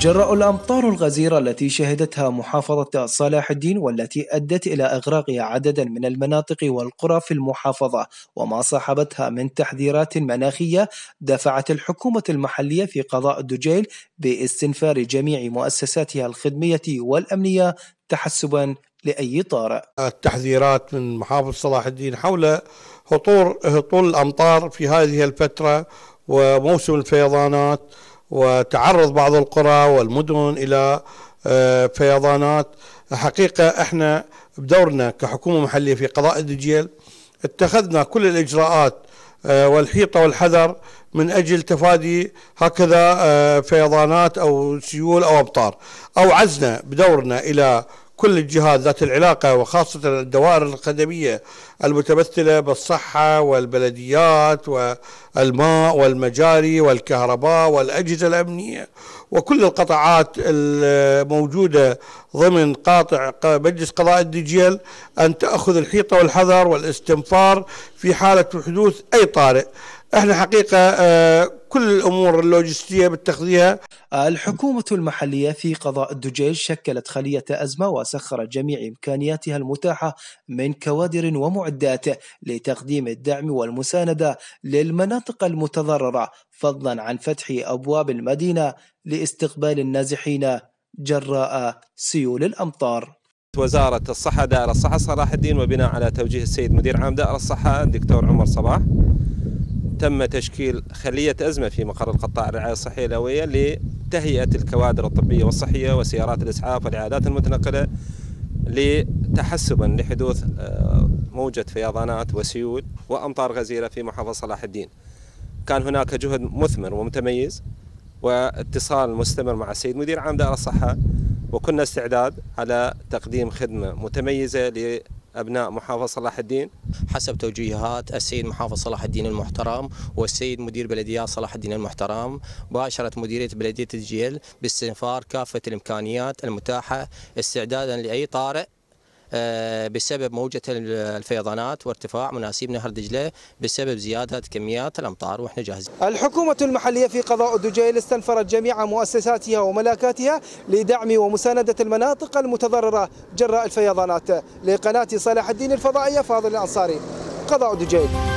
جراء الأمطار الغزيرة التي شهدتها محافظة صلاح الدين والتي أدت إلى إغراق عددا من المناطق والقرى في المحافظة وما صاحبتها من تحذيرات مناخية دفعت الحكومة المحلية في قضاء الدجيل باستنفار جميع مؤسساتها الخدمية والأمنية تحسبا لأي طارئ التحذيرات من محافظ صلاح الدين حول هطول هطول الأمطار في هذه الفترة وموسم الفيضانات وتعرض بعض القرى والمدن الى آه، فيضانات حقيقه احنا بدورنا كحكومه محليه في قضاء الدجيل اتخذنا كل الاجراءات آه، والحيطه والحذر من اجل تفادي هكذا آه، فيضانات او سيول او امطار اوعزنا بدورنا الى كل الجهات ذات العلاقة وخاصة الدوائر الخدمية المتمثلة بالصحة والبلديات والماء والمجاري والكهرباء والأجهزة الأمنية وكل القطاعات الموجودة ضمن قاطع مجلس قضاء الدجيل أن تأخذ الحيطة والحذر والاستنفار في حالة حدوث أي طارئ احنا حقيقه آه، كل الامور اللوجستيه بتخذيها الحكومه المحليه في قضاء الدجيج شكلت خليه ازمه وسخرت جميع امكانياتها المتاحه من كوادر ومعدات لتقديم الدعم والمسانده للمناطق المتضرره فضلا عن فتح ابواب المدينه لاستقبال النازحين جراء سيول الامطار. وزاره الصحه دائره الصحه صلاح الدين وبناء على توجيه السيد مدير عام دائره الصحه الدكتور عمر صباح تم تشكيل خلية أزمة في مقر القطاع الرعاية الصحية الأولية لتهيئة الكوادر الطبية والصحية وسيارات الإسعاف والعيادات المتنقلة لتحسبا لحدوث آه، موجة فيضانات وسيول وأمطار غزيرة في محافظة صلاح الدين كان هناك جهد مثمر ومتميز واتصال مستمر مع السيد مدير عام دار الصحة وكنا استعداد على تقديم خدمة متميزة أبناء محافظ صلاح الدين حسب توجيهات السيد محافظ صلاح الدين المحترم والسيد مدير بلديات صلاح الدين المحترم باشرت مديرية بلدية الجيل باستنفار كافة الإمكانيات المتاحة استعدادا لأي طارئ آه، بسبب موجة الفيضانات وارتفاع مناسيب نهر دجلة بسبب زيادة كميات الأمطار وإحنا جاهزين الحكومة المحلية في قضاء الدجيل استنفرت جميع مؤسساتها وملاكاتها لدعم ومساندة المناطق المتضررة جراء الفيضانات لقناة صلاح الدين الفضائية فاضل الأنصاري قضاء الدجيل